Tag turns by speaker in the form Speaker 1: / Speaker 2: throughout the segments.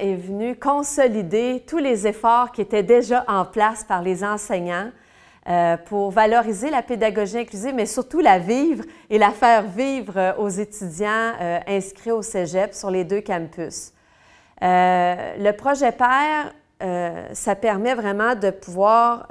Speaker 1: est venu consolider tous les efforts qui étaient déjà en place par les enseignants euh, pour valoriser la pédagogie inclusive, mais surtout la vivre et la faire vivre euh, aux étudiants euh, inscrits au Cégep sur les deux campus. le projet PER, ça permet vraiment de pouvoir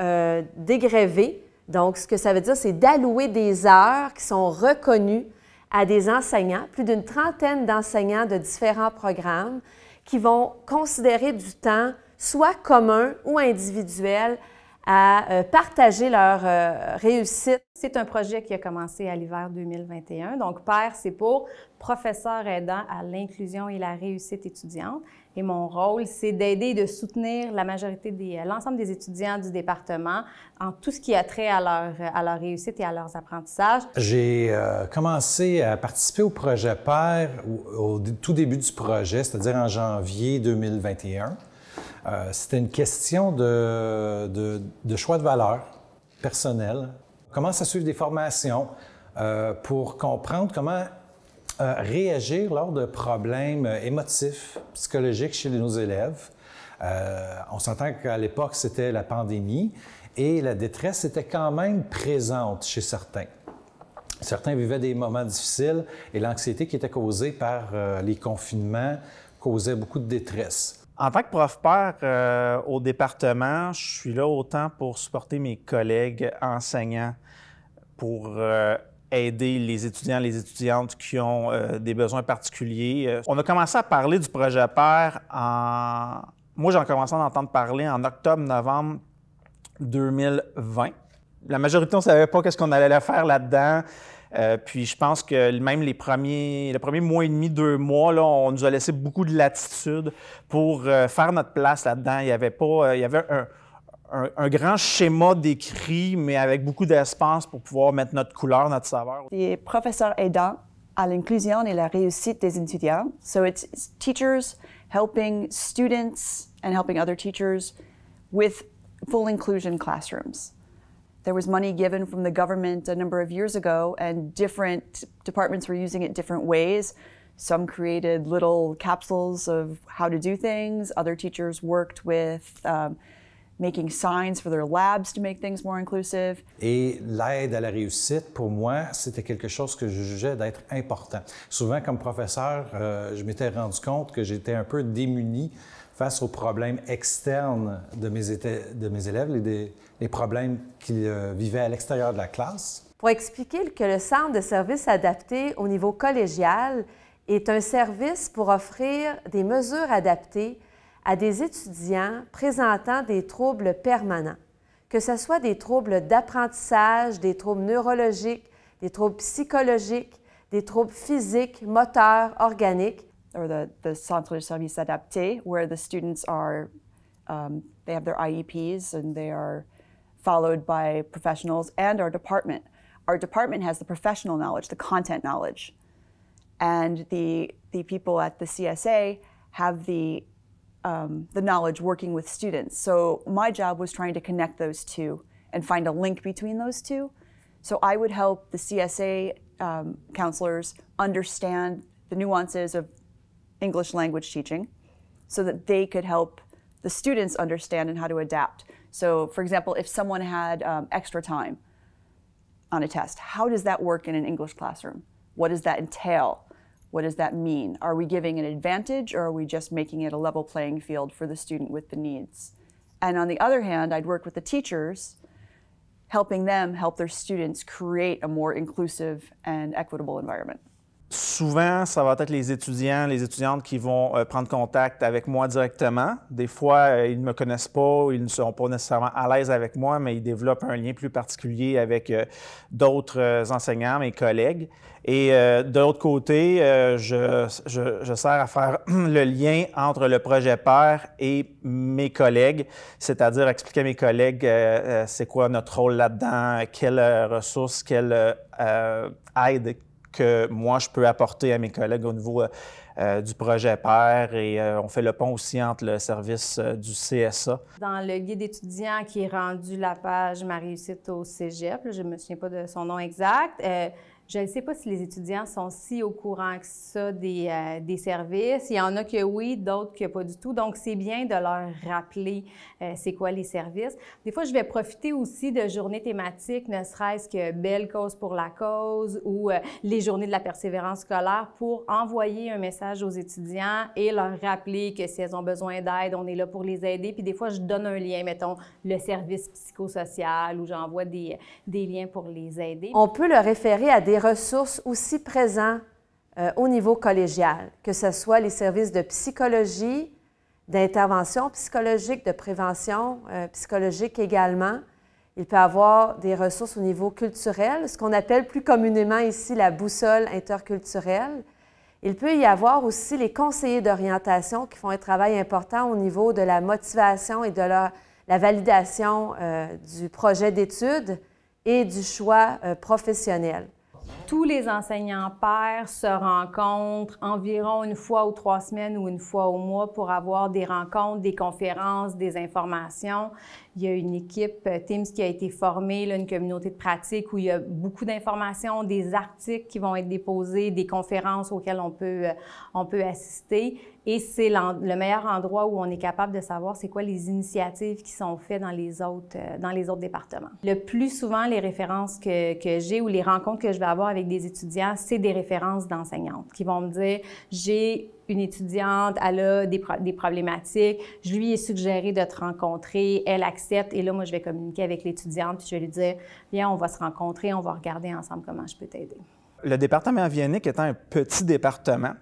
Speaker 1: dégréver. Donc, ce que ça veut dire, c'est d'allouer des heures qui sont reconnues à des enseignants, plus d'une trentaine d'enseignants de différents programmes, qui vont considérer du temps soit commun ou individuel
Speaker 2: à euh, partager leur euh, réussite. C'est un projet qui a commencé à l'hiver 2021. Donc, PER, c'est pour professeur aidant à l'inclusion et la réussite étudiante. Et mon rôle, c'est d'aider et de soutenir la majorité euh, l'ensemble des étudiants du département en tout ce qui a trait à leur, à leur réussite et à leurs apprentissages.
Speaker 3: J'ai commencé à participer au projet PER au tout début du projet, c'est-à-dire en janvier 2021. Euh, c'était une question de, de choix de valeurs personnelles. Commence à suivre des formations euh, pour comprendre comment euh, réagir lors de problèmes émotifs, psychologiques chez nos élèves. on s'entend qu'à l'époque, c'était la pandémie et la détresse était quand même présente chez certains. Certains vivaient des moments difficiles et l'anxiété qui était causée par les confinements causait beaucoup de détresse. En tant que prof-père
Speaker 4: euh, au département, je suis là autant pour supporter mes collègues enseignants, pour euh, aider les étudiants, les étudiantes qui ont euh, des besoins particuliers. On a commencé à parler du projet père en... Moi, j'ai commencé à en entendre parler en octobre-novembre 2020. La majorité, on ne savait pas qu'est-ce qu'on allait faire là-dedans. Euh, puis je pense que même les premiers, le premier mois et demi, deux mois, là, on nous a laissé beaucoup de latitude pour euh, faire notre place là-dedans. Il y avait pas, euh, il y avait un, grand schéma décrit, mais avec beaucoup d'espace pour pouvoir mettre notre couleur, notre saveur.
Speaker 5: Les professeurs aidant à l'inclusion et la réussite des étudiants. So it's teachers helping students and helping other teachers with full inclusion classrooms. there was money given from the government a number of years ago, and different departments were using it different ways. Some created little capsules of how to do things. Other teachers worked with um, making signs for their labs to make things more inclusive.
Speaker 3: Et l'aide à la réussite, pour moi, c'était quelque chose que je jugeais d'être important. Souvent, comme professeur, euh, je m'étais rendu compte que j'étais un peu démuni face aux problèmes externes de mes, de mes élèves, les, les problèmes qu'ils euh, vivaient à l'extérieur de la classe.
Speaker 1: Pour expliquer que le Centre de services adaptés au niveau collégial est un service pour offrir des mesures adaptées à des étudiants présentant des troubles permanents, que ce soit des troubles d'apprentissage, des troubles neurologiques, des troubles psychologiques,
Speaker 5: des troubles physiques, moteurs, organiques, or the, the Centre de Services Adaptés, where the students are, um, they have their IEPs and they are followed by professionals and our department. Our department has the professional knowledge, the content knowledge. And the, the people at the CSA have the, um, the knowledge working with students. So my job was trying to connect those two and find a link between those two. So I would help the CSA um, counselors understand the nuances of English language teaching so that they could help the students understand and how to adapt. So, for example, if someone had um, extra time on a test, how does that work in an English classroom? What does that entail? What does that mean? Are we giving an advantage or are we just making it a level playing field for the student with the needs? And on the other hand, I'd work with the teachers, helping them help their students create a more inclusive and equitable environment.
Speaker 4: Souvent, ça va être les étudiants, les étudiantes qui vont euh, prendre contact avec moi directement. Des fois, euh, ils ne me connaissent pas, ils ne seront pas nécessairement à l'aise avec moi, mais ils développent un lien plus particulier avec euh, d'autres enseignants, mes collègues. Et de l'autre côté, je, sers à faire le lien entre le projet père et mes collègues, c'est-à-dire expliquer à mes collègues c'est quoi notre rôle là-dedans, quelles ressources, quelle aide que moi, je peux apporter à mes collègues au niveau euh, euh, du projet PER et euh, on fait le pont aussi entre le service du CSA.
Speaker 2: Dans le guide étudiant qui est rendu la page Ma réussite au cégep, je ne me souviens pas de son nom exact, je ne sais pas si les étudiants sont si au courant que ça des, euh, des services. Il y en a que oui, d'autres que pas du tout. Donc, c'est bien de leur rappeler euh, c'est quoi les services. Des fois, je vais profiter aussi de journées thématiques, ne serait-ce que Belle cause pour la cause ou euh, les journées de la persévérance scolaire pour envoyer un message aux étudiants et leur rappeler que si elles ont besoin d'aide, on est là pour les aider. Puis des fois, je donne un lien, mettons, le service psychosocial ou j'envoie des, des liens pour les aider. On
Speaker 1: peut le référer à des ressources aussi présents euh, au niveau collégial, que ce soit les services de psychologie, d'intervention psychologique, de prévention euh, psychologique également. Il peut avoir des ressources au niveau culturel, ce qu'on appelle plus communément ici la boussole interculturelle. Il peut y avoir aussi les conseillers d'orientation qui font un travail important au niveau de la motivation et de la, validation euh,
Speaker 2: du projet d'études et du choix professionnel tous les enseignants pères se rencontrent environ une fois ou trois semaines ou une fois au mois pour avoir des rencontres, des conférences, des informations. Il y a une équipe euh, Teams qui a été formée, une communauté de pratique où il y a beaucoup d'informations, des articles qui vont être déposés, des conférences auxquelles on peut, euh, on peut assister. Et c'est le meilleur endroit où on est capable de savoir c'est quoi les initiatives qui sont faites dans les autres, euh, dans les autres départements. Le plus souvent, les références que, que j'ai ou les rencontres que je vais avoir avec des étudiants, c'est des références d'enseignantes qui vont me dire, j'ai une étudiante, elle a des, problématiques, je lui ai suggéré de te rencontrer, elle accepte, et là, moi, je vais communiquer avec l'étudiante, puis je vais lui dire, viens, on va se rencontrer, on va regarder ensemble comment je peux t'aider.
Speaker 4: Le département Viennique étant un petit département,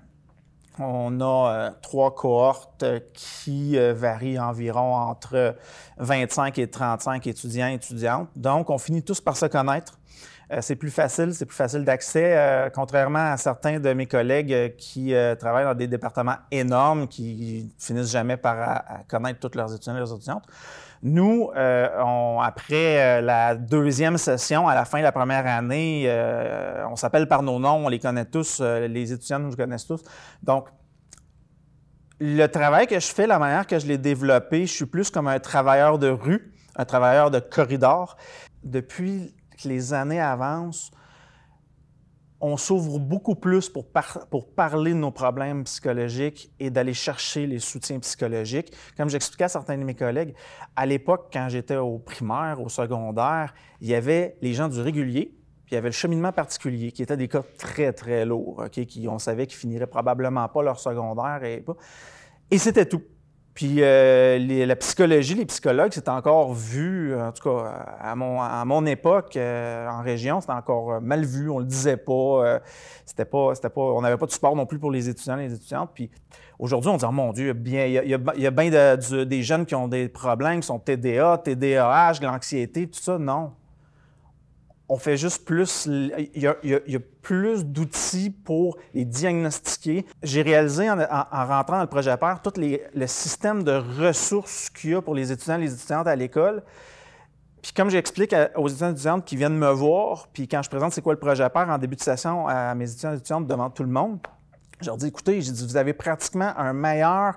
Speaker 4: on a euh, trois cohortes qui euh, varient environ entre 25 et 35 étudiants et étudiantes. Donc, on finit tous par se connaître. Euh, c'est plus facile, c'est plus facile d'accès, euh, contrairement à certains de mes collègues euh, qui travaillent dans des départements énormes, qui finissent jamais par connaître toutes leurs étudiants et leurs étudiantes. Nous, on, après la deuxième session, à la fin de la première année, on s'appelle par nos noms, on les connaît tous, les étudiants nous connaissent tous. Donc, le travail que je fais, la manière que je l'ai développé, je suis plus comme un travailleur de rue, un travailleur de corridor. Depuis les années avancent, on s'ouvre beaucoup plus pour, pour, parler de nos problèmes psychologiques et d'aller chercher les soutiens psychologiques. Comme j'expliquais à certains de mes collègues, à l'époque, quand j'étais au primaire, au secondaire, il y avait les gens du régulier, puis il y avait le cheminement particulier, qui étaient des cas très, très lourds, okay, qui on savait qu'ils finiraient probablement pas leur secondaire. Et, et c'était tout. Puis euh, la psychologie, les psychologues, c'est encore vu, en tout cas à mon, à mon époque, euh, en région, c'était encore euh, mal vu, on le disait pas. c'était pas, c'était pas, on n'avait pas de support non plus pour les étudiants et les étudiantes. Puis aujourd'hui, on dit, oh mon Dieu, il y a, bien des jeunes qui ont des problèmes, qui sont TDA, TDAH, l'anxiété, tout ça. Non, on fait juste plus, il y a, plus d'outils pour les diagnostiquer. J'ai réalisé en, rentrant dans le projet Pair tout les, le système de ressources qu'il y a pour les étudiants et les étudiantes à l'école. Puis comme j'explique aux étudiants et étudiantes qui viennent me voir, puis quand je présente c'est quoi le projet Pair en début de session à mes étudiants et étudiantes devant tout le monde, je leur dis, écoutez, j'ai dit, vous avez pratiquement un meilleur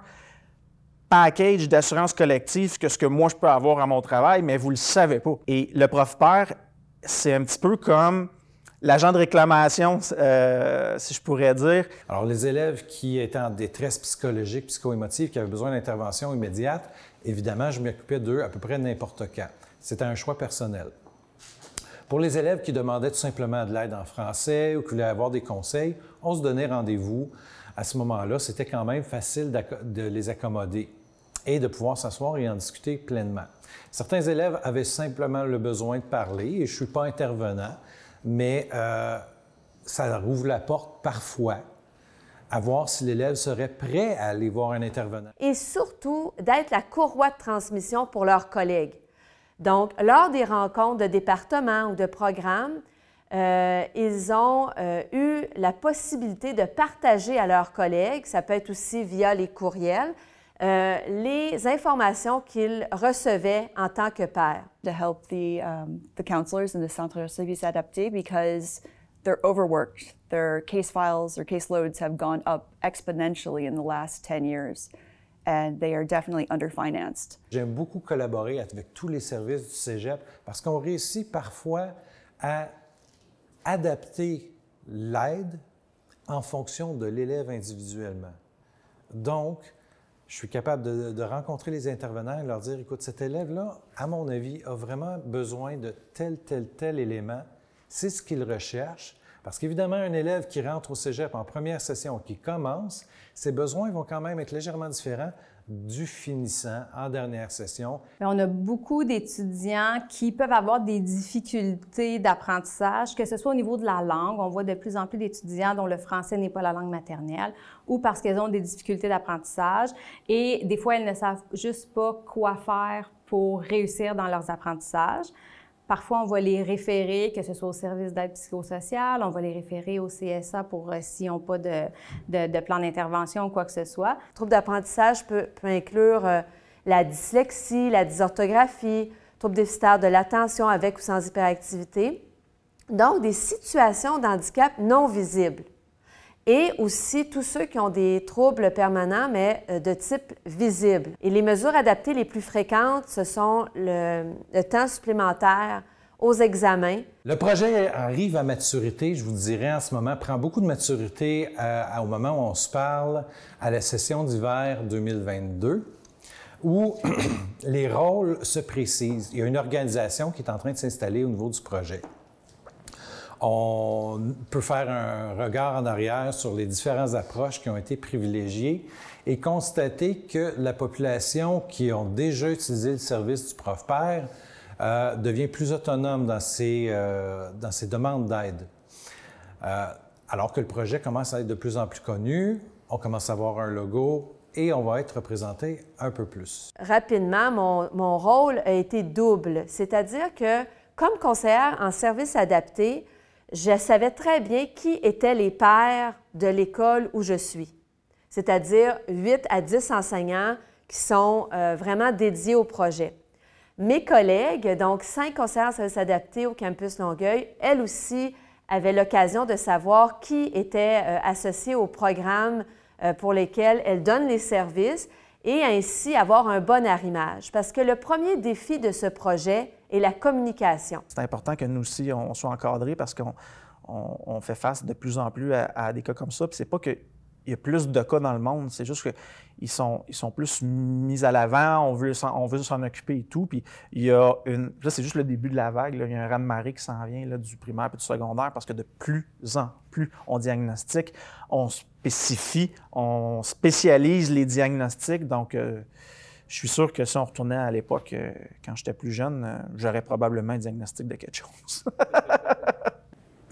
Speaker 4: package d'assurance collective que ce que moi je peux avoir à mon travail, mais vous le savez pas. Et le prof père c'est un petit peu comme l'agent de réclamation,
Speaker 3: euh, si je pourrais dire. Alors, les élèves qui étaient en détresse psychologique, psycho-émotive, qui avaient besoin d'intervention immédiate, évidemment, je m'occupais d'eux à peu près n'importe quand. C'était un choix personnel. Pour les élèves qui demandaient tout simplement de l'aide en français ou qui voulaient avoir des conseils, on se donnait rendez-vous. À ce moment-là, c'était quand même facile de les accommoder et de pouvoir s'asseoir et en discuter pleinement. Certains élèves avaient simplement le besoin de parler, et je ne suis pas intervenant, mais euh, ça ouvre la porte parfois à voir si l'élève serait prêt à aller voir un intervenant.
Speaker 1: Et surtout, d'être la courroie de transmission pour leurs collègues. Donc, lors des rencontres de département ou de programmes, euh, ils ont euh, eu la possibilité de partager à leurs collègues, ça peut être aussi via les courriels,
Speaker 5: euh, les informations qu'ils recevaient en tant que père. To help the, um, the counselors in the centre de services adaptés because they're overworked. Their case files or caseloads have gone up exponentially in the last 10 years. and they are definitely underfinanced.
Speaker 3: J'aime beaucoup collaborer avec tous les services du Cégep parce qu'on réussit parfois à adapter l'aide en fonction de l'élève individuellement. Donc, je suis capable de, rencontrer les intervenants et leur dire, écoute, cet élève-là, à mon avis, a vraiment besoin de tel, tel, tel élément. C'est ce qu'il recherche. Parce qu'évidemment, un élève qui rentre au cégep en première session, qui commence, ses besoins vont quand même être légèrement différents du finissant en dernière session.
Speaker 2: On a beaucoup d'étudiants qui peuvent avoir des difficultés d'apprentissage, que ce soit au niveau de la langue. On voit de plus en plus d'étudiants dont le français n'est pas la langue maternelle ou parce qu'ils ont des difficultés d'apprentissage. Et des fois, ils ne savent juste pas quoi faire pour réussir dans leurs apprentissages. Parfois, on va les référer, que ce soit au service d'aide psychosociale, on va les référer au CSA pour euh, s'ils n'ont pas de, plan d'intervention ou quoi que ce soit. Le d'apprentissage peut, inclure euh, la dyslexie, la dysorthographie, trouble déficitaire de
Speaker 1: l'attention avec ou sans hyperactivité. Donc, des situations d'handicap non visibles et aussi tous ceux qui ont des troubles permanents, mais euh, de type visible. Et les mesures adaptées les plus fréquentes, ce sont le, temps supplémentaire aux examens.
Speaker 3: Le projet arrive à maturité, je vous dirais en ce moment, prend beaucoup de maturité euh, au moment où on se parle, à la session d'hiver 2022 où les rôles se précisent. Il y a une organisation qui est en train de s'installer au niveau du projet on peut faire un regard en arrière sur les différentes approches qui ont été privilégiées et constater que la population qui ont déjà utilisé le service du prof père euh, devient plus autonome dans ses, euh, dans ses demandes d'aide. Euh, alors que le projet commence à être de plus en plus connu, on commence à avoir un logo, et on va être représenté un peu plus.
Speaker 1: Rapidement, mon, mon rôle a été double, c'est-à-dire que comme conseillère en service adapté, je savais très bien qui étaient les pères de l'école où je suis, c'est-à-dire 8 à 10 enseignants qui sont euh, vraiment dédiés au projet. Mes collègues, donc cinq conseillères en au campus Longueuil, elles aussi avaient l'occasion de savoir qui était euh, associé au programme euh, pour lesquels elles donnent les services et ainsi avoir un bon arrimage. Parce que le premier défi de ce projet est la communication.
Speaker 4: C'est important que nous aussi, on soit encadrés parce qu'on fait face de plus en plus à, des cas comme ça. c'est pas que il y a plus de cas dans le monde. C'est juste qu'ils sont, ils sont plus mis à l'avant, on veut, on veut s'en occuper et tout. Puis il y a une. c'est juste le début de la vague. Il y a un raz-de-marée qui s'en vient là, du primaire et du secondaire parce que de plus en plus, on diagnostique, on spécifie, on spécialise les diagnostics. Donc, euh, je suis sûr que si on retournait à l'époque, euh, quand j'étais plus jeune, euh, j'aurais
Speaker 3: probablement un diagnostic de quelque chose.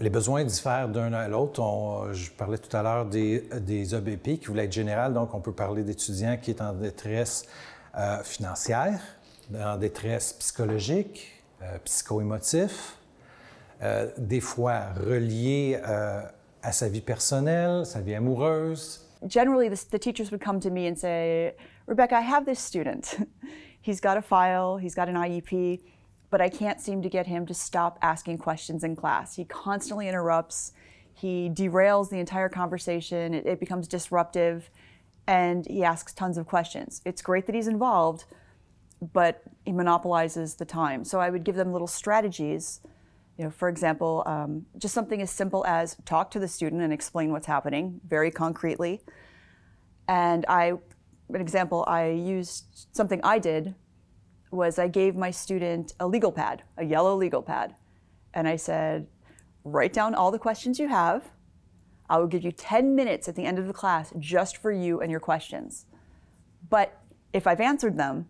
Speaker 3: les besoins diffèrent d'un à l'autre. Je parlais tout à l'heure des, des EBP qui voulaient être générales, donc on peut parler d'étudiants qui est en détresse euh, financière, en détresse psychologique, euh, psycho-émotif, euh, des fois relié à sa vie personnelle, sa vie amoureuse.
Speaker 5: Generally, the teachers would come to me and say, Rebecca, I have this student. He's got a file, he's got an IEP. but I can't seem to get him to stop asking questions in class. He constantly interrupts, he derails the entire conversation, it, it becomes disruptive, and he asks tons of questions. It's great that he's involved, but he monopolizes the time. So I would give them little strategies. You know, for example, um, just something as simple as talk to the student and explain what's happening very concretely. And I, an example, I used something I did was I gave my student a legal pad, a yellow legal pad, and I said, write down all the questions you have. I will give you 10 minutes at the end of the class just for you and your questions. But if I've answered them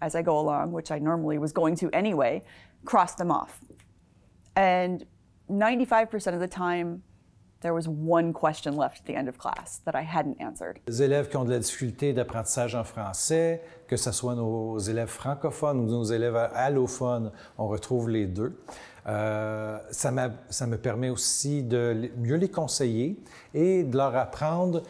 Speaker 5: as I go along, which I normally was going to anyway, cross them off. And 95% of the time, There avait one question left at the end of que je I pas answered.
Speaker 3: Les élèves qui ont de la difficulté d'apprentissage en français, que ce soit nos élèves francophones ou nos élèves allophones, on retrouve les deux. Euh, ça, ça me permet aussi de mieux les conseiller et de leur apprendre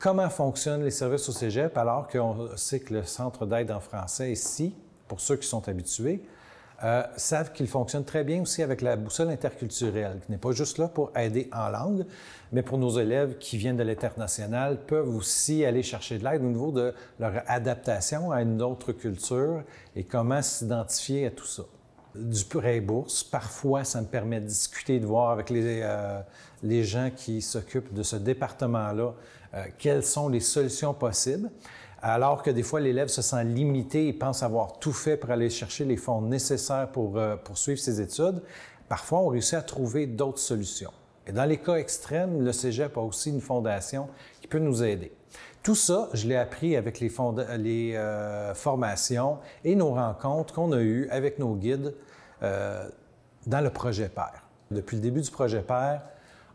Speaker 3: comment fonctionnent les services au cégep alors qu'on sait que le centre d'aide en français ici, pour ceux qui sont habitués, euh, savent qu'ils fonctionne très bien aussi avec la boussole interculturelle, qui n'est pas juste là pour aider en langue, mais pour nos élèves qui viennent de l'international, peuvent aussi aller chercher de l'aide au niveau de leur adaptation à une autre culture et comment s'identifier à tout ça du pur et bourse. Parfois, ça me permet de discuter, de voir avec les, euh, les gens qui s'occupent de ce département-là euh, quelles sont les solutions possibles alors que des fois l'élève se sent limité et pense avoir tout fait pour aller chercher les fonds nécessaires pour euh, poursuivre ses études, parfois on réussit à trouver d'autres solutions. Et dans les cas extrêmes, le Cégep a aussi une fondation qui peut nous aider. Tout ça, je l'ai appris avec les, euh, formations et nos rencontres qu'on a eues avec nos guides euh, dans le projet PER. Depuis le début du projet PER,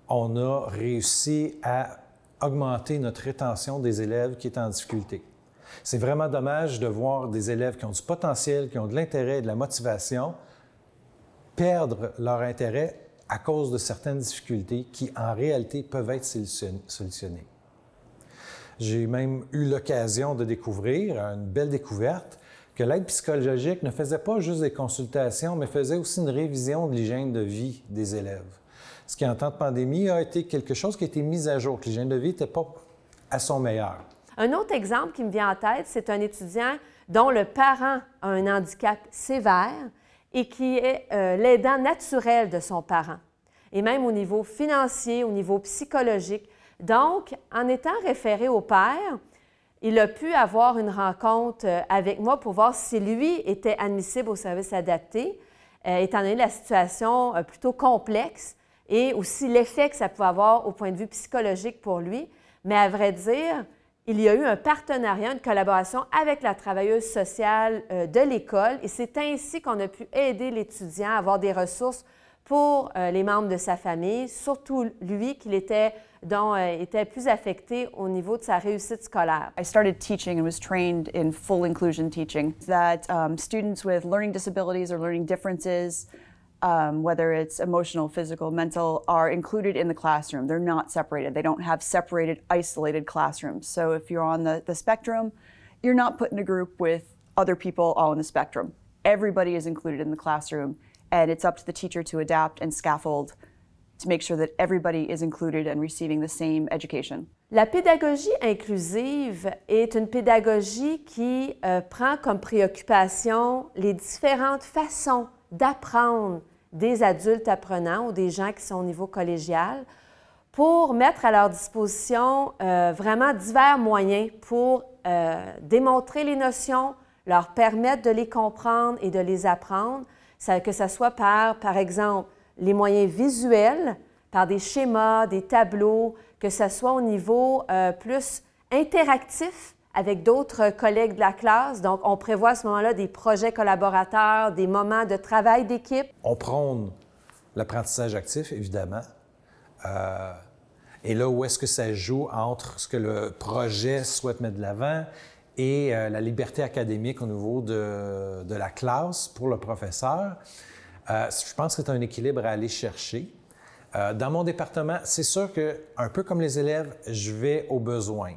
Speaker 3: on a réussi à augmenter notre rétention des élèves qui étaient en difficulté. C'est vraiment dommage de voir des élèves qui ont du potentiel, qui ont de l'intérêt et de la motivation, perdre leur intérêt à cause de certaines difficultés qui, en réalité, peuvent être solutionnées. J'ai même eu l'occasion de découvrir, une belle découverte, que l'aide psychologique ne faisait pas juste des consultations, mais faisait aussi une révision de l'hygiène de vie des élèves. Ce qui, en temps de pandémie, a été quelque chose qui a été mis à jour, que l'hygiène de vie n'était pas à son meilleur.
Speaker 1: Un autre exemple qui me vient en tête, c'est un étudiant dont le parent a un handicap sévère et qui est euh, l'aidant naturel de son parent, et même au niveau financier, au niveau psychologique. Donc, en étant référé au père, il a pu avoir une rencontre euh, avec moi pour voir si lui était admissible au service adapté, euh, étant donné la situation euh, plutôt complexe et aussi l'effet que ça pouvait avoir au point de vue psychologique pour lui. Mais à vrai dire, il y a eu un partenariat, une collaboration avec la travailleuse sociale euh, de l'école et c'est ainsi qu'on a pu aider l'étudiant à avoir des ressources pour euh, les membres de sa famille, surtout lui qui était, euh, était plus
Speaker 5: affecté au niveau de sa réussite scolaire. I started teaching and was trained in full inclusion teaching that um, students with learning disabilities or learning differences um, whether it's emotional, physical, mental, are included in the classroom. They're not separated. They don't have separated, isolated classrooms. So if you're on the, the spectrum, you're not put in a group with other people all on the spectrum. Everybody is included in the classroom, and it's up to the teacher to adapt and scaffold to make sure that everybody is included and receiving the same education.
Speaker 1: La pédagogie inclusive est une pédagogie qui euh, prend comme préoccupation les différentes façons d'apprendre des adultes apprenants ou des gens qui sont au niveau collégial pour mettre à leur disposition euh, vraiment divers moyens pour euh, démontrer les notions, leur permettre de les comprendre et de les apprendre, que ce soit par, par exemple, les moyens visuels, par des schémas, des tableaux, que ce soit au niveau euh, plus interactif, avec d'autres collègues de la classe. Donc, on prévoit à ce moment-là des projets collaborateurs, des moments de travail d'équipe.
Speaker 3: On prône l'apprentissage actif, évidemment. Euh, et là où est-ce que ça joue entre ce que le projet souhaite mettre de l'avant et euh, la liberté académique au niveau de, la classe pour le professeur, euh, je pense que c'est un équilibre à aller chercher. dans mon département, c'est sûr que, un peu comme les élèves, je vais aux besoins.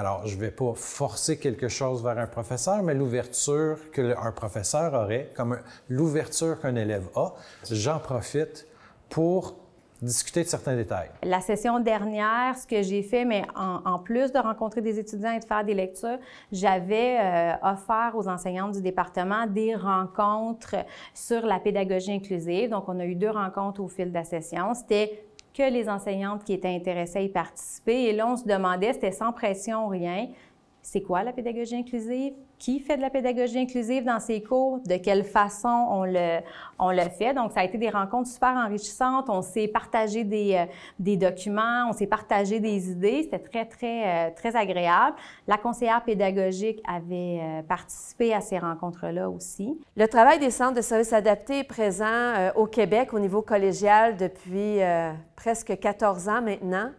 Speaker 3: Alors, je ne vais pas forcer quelque chose vers un professeur, mais l'ouverture qu'un professeur aurait, comme l'ouverture qu'un élève a, j'en profite pour discuter de certains détails.
Speaker 2: La session dernière, ce que j'ai fait, mais en, plus de rencontrer des étudiants et de faire des lectures, j'avais euh, offert aux enseignants du département des rencontres sur la pédagogie inclusive. Donc, on a eu deux rencontres au fil de la session. C'était que les enseignantes qui étaient intéressées y participer. Et là, on se demandait, c'était sans pression, rien, c'est quoi la pédagogie inclusive? qui fait de la pédagogie inclusive dans ses cours, de quelle façon on le, on le fait. Donc, ça a été des rencontres super enrichissantes. On s'est partagé des, euh, des documents, on s'est partagé des idées. C'était très, très, euh, très agréable. La conseillère pédagogique avait euh, participé à ces rencontres-là aussi. Le travail des centres de services
Speaker 1: adaptés est présent au Québec au niveau collégial depuis presque 14 ans maintenant.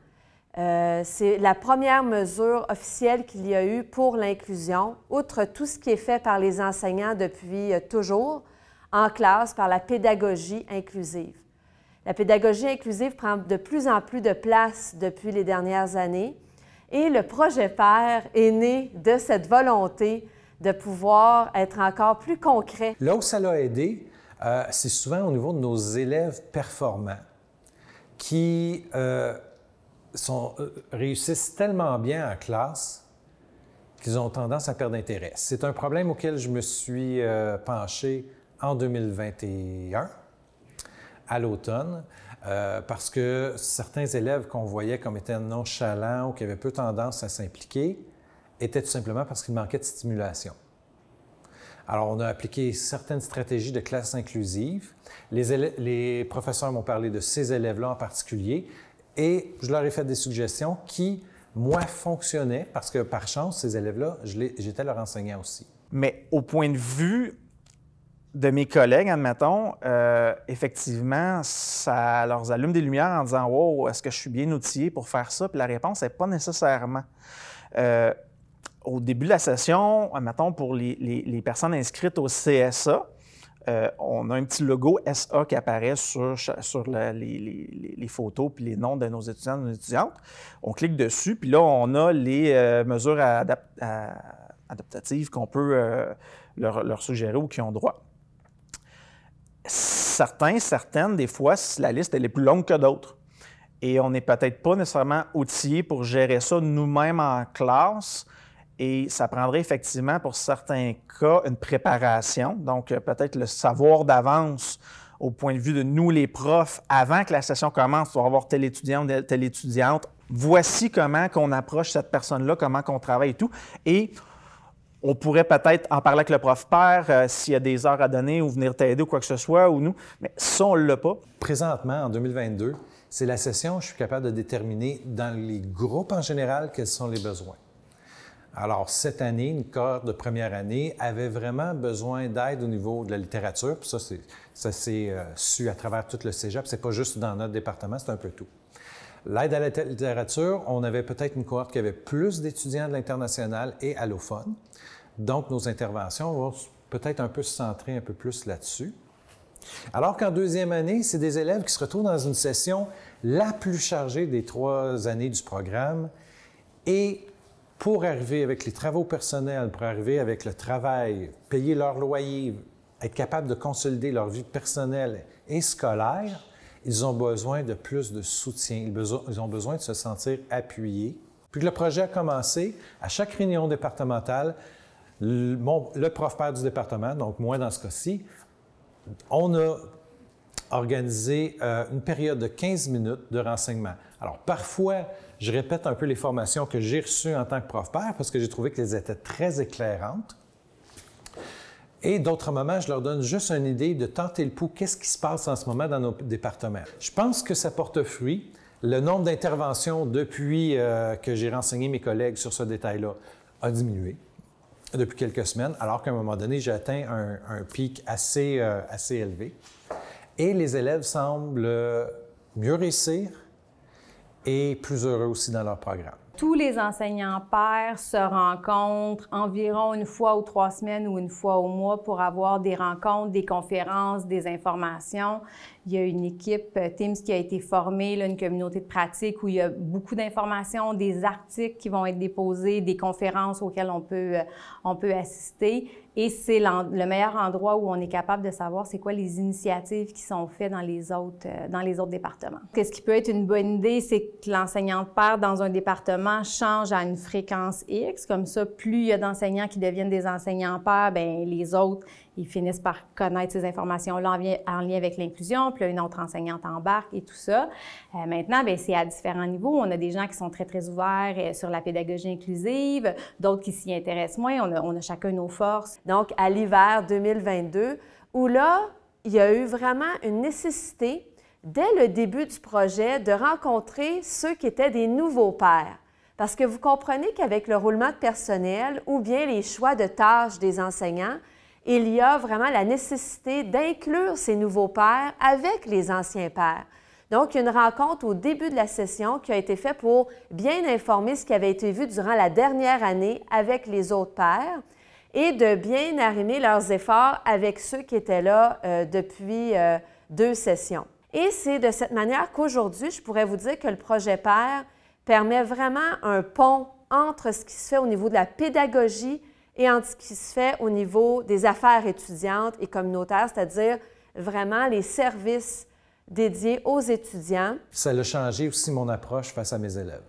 Speaker 1: Euh, c'est la première mesure officielle qu'il y a eu pour l'inclusion, outre tout ce qui est fait par les enseignants depuis euh, toujours en classe par la pédagogie inclusive. La pédagogie inclusive prend de plus en plus de place depuis les dernières années et le projet père est né de cette volonté de pouvoir être encore plus concret.
Speaker 3: Là où ça l'a aidé, euh, c'est souvent au niveau de nos élèves performants qui sont, euh, réussissent tellement bien en classe qu'ils ont tendance à perdre d'intérêt. C'est un problème auquel je me suis euh, penché en 2021, à l'automne, euh, parce que certains élèves qu'on voyait comme étant nonchalants ou qui avaient peu tendance à s'impliquer étaient tout simplement parce qu'ils manquaient de stimulation. Alors, on a appliqué certaines stratégies de classe inclusive. les professeurs m'ont parlé de ces élèves-là en particulier, et je leur ai fait des suggestions qui, moi, fonctionnaient parce que par chance, ces élèves-là, j'étais leur enseignant aussi. Mais au point de vue de mes collègues,
Speaker 4: admettons, euh, effectivement, ça leur allume des lumières en disant Wow, est-ce que je suis bien outillé pour faire ça Puis la réponse n'est pas nécessairement. Euh, au début de la session, admettons, pour les personnes inscrites au CSA, euh, on a un petit logo SA qui apparaît sur, les, photos puis les noms de nos étudiants et nos étudiantes. On clique dessus, puis là, on a les euh, mesures adaptatives qu'on peut euh, leur, suggérer ou qui ont droit. Certains, certaines, des fois, la liste elle est plus longue que d'autres. Et on n'est peut-être pas nécessairement outillé pour gérer ça nous-mêmes en classe. Et ça prendrait effectivement, pour certains cas, une préparation, donc euh, peut-être le savoir d'avance au point de vue de nous, les profs, avant que la session commence, pour avoir tel étudiant ou telle étudiante. Voici comment qu'on approche cette personne-là, comment qu'on travaille et tout. Et on pourrait peut-être en parler avec le prof père euh, s'il y a des heures à donner ou venir t'aider ou quoi
Speaker 3: que ce soit ou nous. Mais ça, on ne l'a pas. Présentement, en 2022, c'est la session, je suis capable de déterminer dans les groupes en général quels sont les besoins. Alors, cette année, une cohorte de première année avait vraiment besoin d'aide au niveau de la littérature. ça, c'est, ça s'est euh, su à travers tout le cégep. C'est pas juste dans notre département, c'est un peu tout. L'aide à la littérature, on avait peut-être une cohorte qui avait plus d'étudiants de l'international et allophones. Donc, nos interventions vont peut-être un peu se centrer un peu plus là-dessus. Alors qu'en deuxième année, c'est des élèves qui se retrouvent dans une session la plus chargée des trois années du programme et pour arriver avec les travaux personnels, pour arriver avec le travail, payer leur loyer, être capable de consolider leur vie personnelle et scolaire, ils ont besoin de plus de soutien. Ils ont besoin de se sentir appuyés. Puis le projet a commencé, à chaque réunion départementale, le, prof père du département, donc moi dans ce cas-ci, on a organisé euh, une période de 15 minutes de renseignement. Alors parfois, je répète un peu les formations que j'ai reçues en tant que prof-père parce que j'ai trouvé qu'elles étaient très éclairantes. Et d'autres moments, je leur donne juste une idée de tenter le pouls, qu'est-ce qui se passe en ce moment dans nos départements. Je pense que ça porte fruit. Le nombre d'interventions depuis euh, que j'ai renseigné mes collègues sur ce détail-là a diminué depuis quelques semaines, alors qu'à un moment donné, j'ai atteint un, pic assez, euh, assez élevé. Et les élèves semblent mieux réussir, et plus heureux aussi dans leur programme.
Speaker 2: Tous les enseignants pairs se rencontrent environ une fois ou trois semaines ou une fois au mois pour avoir des rencontres, des conférences, des informations. Il y a une équipe euh, Teams qui a été formée, une communauté de pratique où il y a beaucoup d'informations, des articles qui vont être déposés, des conférences auxquelles on peut, euh, on peut assister. Et c'est le meilleur endroit où on est capable de savoir c'est quoi les initiatives qui sont faites dans les autres, euh, dans les autres départements. Qu'est-ce qui peut être une bonne idée, c'est que l'enseignant de pair dans un département change à une fréquence X. Comme ça, plus il y a d'enseignants qui deviennent des enseignants pairs, ben les autres ils finissent par connaître ces informations-là en, lien avec l'inclusion, puis une autre enseignante embarque et tout ça. Euh, maintenant maintenant, c'est à différents niveaux. On a des gens qui sont très, très ouverts euh, sur la pédagogie inclusive, d'autres qui s'y intéressent moins. On a, on a chacun nos forces. Donc, à l'hiver 2022, où là,
Speaker 1: il y a eu vraiment une nécessité, dès le début du projet, de rencontrer ceux qui étaient des nouveaux pères. Parce que vous comprenez qu'avec le roulement de personnel ou bien les choix de tâches des enseignants, il y a vraiment la nécessité d'inclure ces nouveaux pères avec les anciens pères. Donc, une rencontre au début de la session qui a été faite pour bien informer ce qui avait été vu durant la dernière année avec les autres pères et de bien arrimer leurs efforts avec ceux qui étaient là euh, depuis euh, deux sessions. Et c'est de cette manière qu'aujourd'hui, je pourrais vous dire que le projet Père permet vraiment un pont entre ce qui se fait au niveau de la pédagogie et en ce qui se fait au niveau des affaires étudiantes et communautaires, c'est-à-dire vraiment les services dédiés aux étudiants.
Speaker 3: Ça a changé aussi mon approche face à mes élèves.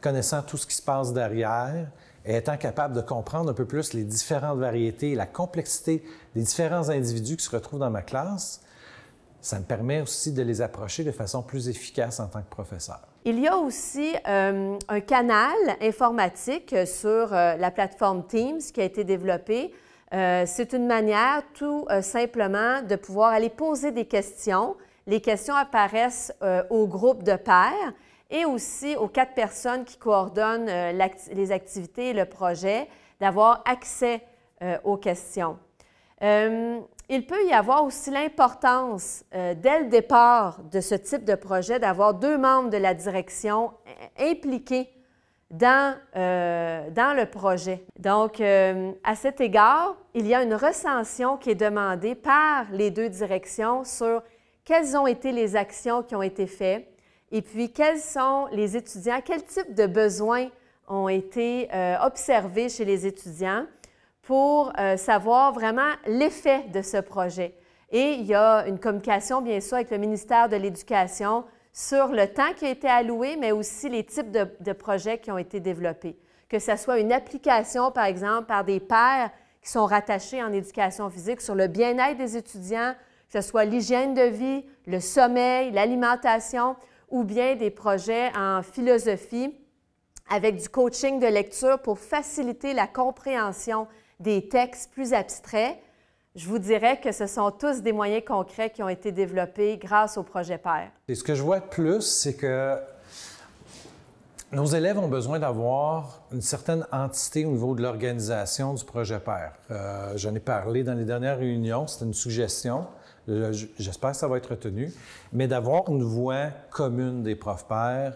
Speaker 3: Connaissant tout ce qui se passe derrière et étant capable de comprendre un peu plus les différentes variétés, et la complexité des différents individus qui se retrouvent dans ma classe, ça me permet aussi de les approcher de façon plus efficace en tant que professeur.
Speaker 1: Il y a aussi euh, un canal informatique sur euh, la plateforme Teams qui a été développé. Euh, c'est une manière tout simplement de pouvoir aller poser des questions. Les questions apparaissent au groupe de pairs et aussi aux quatre personnes qui coordonnent les activités et le projet d'avoir accès aux questions il peut y avoir aussi l'importance, euh, dès le départ de ce type de projet, d'avoir deux membres de la direction euh, impliqués euh, dans, le projet. Donc, à cet égard, il y a une recension qui est demandée par les deux directions sur quelles ont été les actions qui ont été faites et puis quels sont les étudiants, quel type de besoins ont été observés chez les étudiants pour euh, savoir vraiment l'effet de ce projet. Et il y a une communication, bien sûr, avec le ministère de l'Éducation sur le temps qui a été alloué, mais aussi les types de, de projets qui ont été développés. Que ce soit une application, par exemple, par des pairs qui sont rattachés en éducation physique sur le bien-être des étudiants, que ce soit l'hygiène de vie, le sommeil, l'alimentation, ou bien des projets en philosophie avec du coaching de lecture pour faciliter la compréhension des textes plus abstraits, je vous dirais que ce sont tous des moyens concrets qui ont été développés grâce au projet père.
Speaker 3: Et ce que je vois de plus, c'est que nos élèves ont besoin d'avoir une certaine entité au niveau de l'organisation du projet pair euh, J'en ai parlé dans les dernières réunions, c'est une suggestion. Euh, j'espère que ça va être retenu, mais d'avoir une voix commune des profs pairs,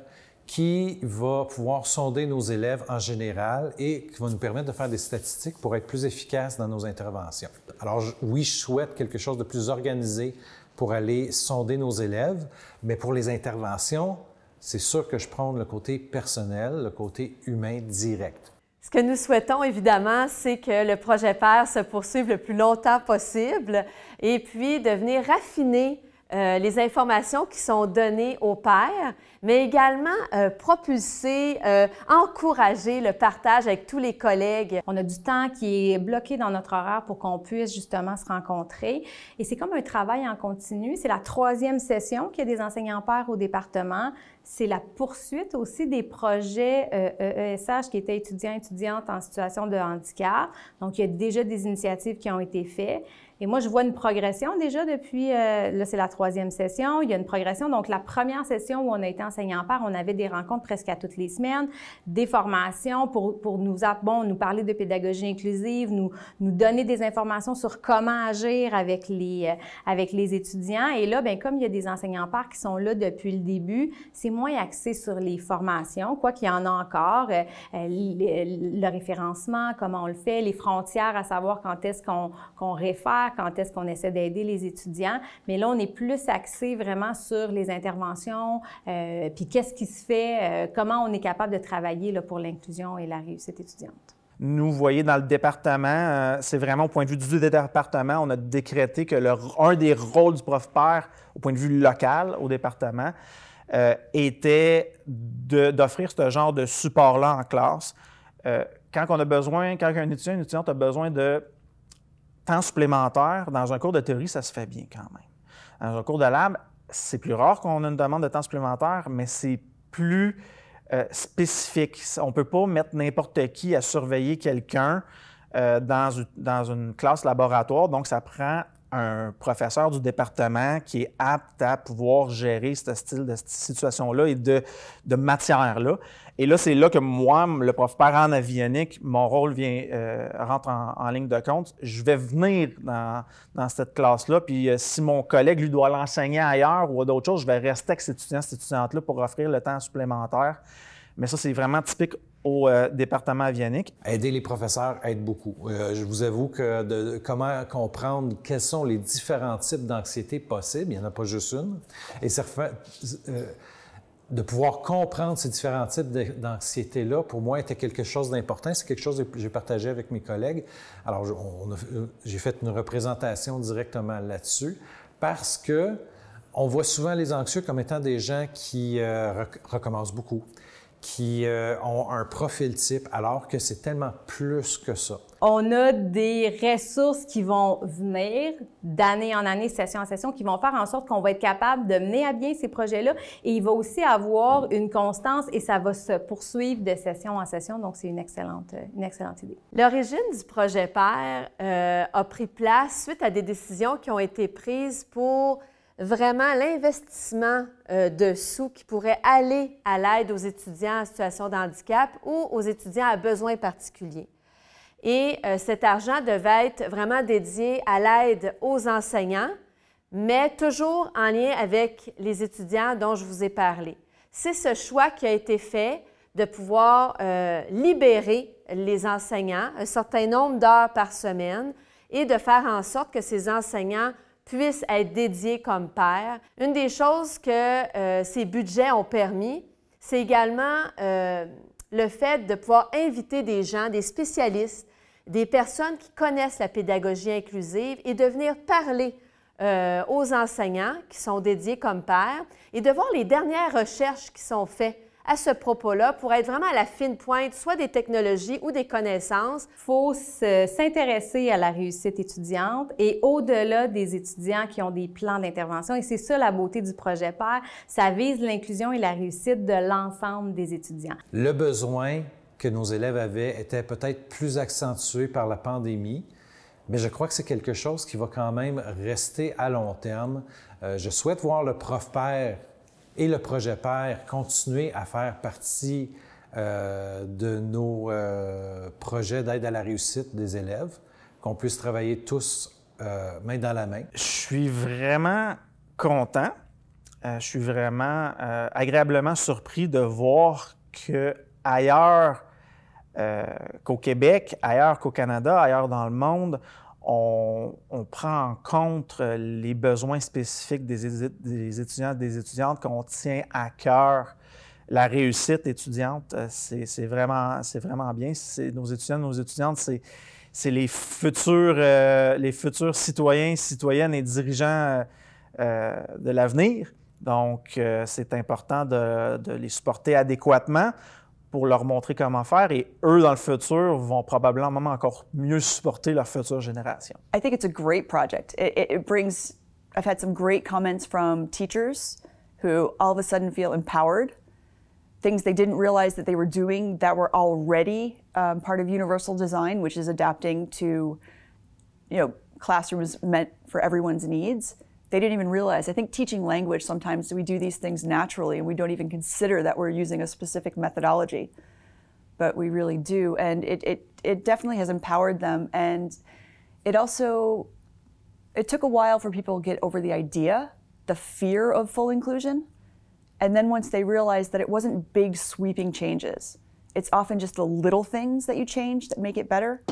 Speaker 3: qui va pouvoir sonder nos élèves en général et qui va nous permettre de faire des statistiques pour être plus efficaces dans nos interventions. Alors oui, je souhaite quelque chose de plus organisé pour aller sonder nos élèves, mais pour les interventions, c'est sûr que je prends le côté personnel, le côté humain direct.
Speaker 1: Ce que nous souhaitons, évidemment, c'est que le projet PER se poursuive le plus longtemps possible et puis devenir raffiné euh, les informations qui sont données aux pères, mais
Speaker 2: également euh, propulser, euh, encourager le partage avec tous les collègues. On a du temps qui est bloqué dans notre horaire pour qu'on puisse justement se rencontrer. Et c'est comme un travail en continu. C'est la troisième session qu'il y a des enseignants pairs au département. C'est la poursuite aussi des projets ESH e e qui étaient étudiants étudiantes en situation de handicap. Donc, il y a déjà des initiatives qui ont été faites. Et moi, je vois une progression déjà depuis, euh, là, c'est la troisième session, il y a une progression. Donc, la première session où on a été enseignant par, on avait des rencontres presque à toutes les semaines, des formations pour, pour nous, bon, nous parler de pédagogie inclusive, nous, nous donner des informations sur comment agir avec les, euh, avec les étudiants. Et là, bien, comme il y a des enseignants par qui sont là depuis le début, c'est moins axé sur les formations, quoi qu'il y en a encore, euh, le référencement, comment on le fait, les frontières à savoir quand est-ce qu'on réfère quand est-ce qu'on essaie d'aider les étudiants. Mais là, on est plus axé vraiment sur les interventions, euh, puis qu'est-ce qui se fait, euh, comment on est capable de travailler là, pour l'inclusion et la réussite étudiante.
Speaker 4: Nous, voyez, dans le département, euh, c'est vraiment au point de vue du département, on a décrété que le, un des rôles du prof père au point de vue local au département, était d'offrir ce genre de support-là en classe. quand on a besoin, quand un étudiant, une étudiante a besoin de supplémentaire, dans un cours de théorie, ça se fait bien quand même. Dans un cours de lab, c'est plus rare qu'on ait une demande de temps supplémentaire, mais c'est plus euh, spécifique. On peut pas mettre n'importe qui à surveiller quelqu'un euh, dans, dans, une classe laboratoire, donc ça prend un professeur du département qui est apte à pouvoir gérer ce style de situation-là et de, de matière-là. Et là, c'est là que moi, le prof parent en avionique, mon rôle vient, euh, rentre en, ligne de compte. Je vais venir dans, cette classe-là, puis euh, si mon collègue lui doit l'enseigner ailleurs ou à d'autres choses, je vais rester avec cet étudiant, cette étudiante-là pour offrir le temps
Speaker 3: supplémentaire. Mais ça, c'est vraiment typique au euh, département avianique. Aider les professeurs aide beaucoup. Euh, je vous avoue que de, comment comprendre quels sont les différents types d'anxiété possibles, il n'y en a pas juste une, et euh, de pouvoir comprendre ces différents types d'anxiété-là, pour moi, était quelque chose d'important. C'est quelque chose que j'ai partagé avec mes collègues. Alors, j'ai fait une représentation directement là-dessus, parce que on voit souvent les anxieux comme étant des gens qui recommencent beaucoup, qui euh, ont un profil type, alors que c'est tellement plus que ça.
Speaker 2: On a des ressources qui vont venir d'année en année, session en session, qui vont faire en sorte qu'on va être capable de mener à bien ces projets-là. Et il va aussi avoir une constance et ça va se poursuivre de session en session. Donc, c'est une excellente, une excellente idée.
Speaker 1: L'origine du projet PER euh, a pris place suite à des décisions qui ont été prises pour vraiment l'investissement euh, de sous qui pourrait aller à l'aide aux étudiants en situation de handicap ou aux étudiants à besoins particuliers. Et euh, cet argent devait être vraiment dédié à l'aide aux enseignants, mais toujours en lien avec les étudiants dont je vous ai parlé. C'est ce choix qui a été fait de pouvoir euh, libérer les enseignants un certain nombre d'heures par semaine et de faire en sorte que ces enseignants puisse être dédié comme père. Une des choses que euh, ces budgets ont permis, c'est également euh, le fait de pouvoir inviter des gens, des spécialistes, des personnes qui connaissent la pédagogie inclusive et de venir parler euh, aux enseignants qui sont dédiés comme pères et de voir les dernières recherches qui sont faites à ce propos-là, pour être vraiment à la fine pointe, soit des technologies ou des connaissances, il
Speaker 2: faut s'intéresser à la réussite étudiante et au-delà des étudiants qui ont des plans d'intervention. Et c'est ça la beauté du projet Père, ça vise l'inclusion et la réussite de l'ensemble des étudiants.
Speaker 3: Le besoin que nos élèves avaient était peut-être plus accentué par la pandémie. Mais je crois que c'est quelque chose qui va quand même rester à long terme. Euh, je souhaite voir le prof-père et le projet Père continuer à faire partie euh, de nos euh, projets d'aide à la réussite des élèves, qu'on puisse travailler tous euh, main dans la main. Je suis vraiment content. je suis vraiment agréablement surpris
Speaker 4: de voir que ailleurs qu'au Québec, ailleurs qu'au Canada, ailleurs dans le monde, on, prend en compte euh, les besoins spécifiques des, des étudiants et des étudiantes, qu'on tient à cœur la réussite étudiante. Euh, c'est vraiment, vraiment bien. Nos étudiants nos étudiantes, c'est euh, les futurs, citoyens, citoyennes et dirigeants de l'avenir. Donc, c'est important de, les supporter adéquatement pour leur montrer comment faire et eux dans le futur vont probablement même encore mieux supporter leur future génération.
Speaker 5: I think it's a great project. It, it, it brings I've had some great comments from teachers who all of a sudden feel empowered. Things they didn't realize that they were doing that were already um, part of universal design, which is adapting to you know classrooms meant for everyone's needs they didn't even realize. I think teaching language, sometimes we do these things naturally and we don't even consider that we're using a specific methodology, but we really do. And it, it, it definitely has empowered them. And it also, it took a while for people to get over the idea, the fear of full inclusion. And then once they realized that it wasn't big sweeping changes, it's often just the little things that you change that make it better.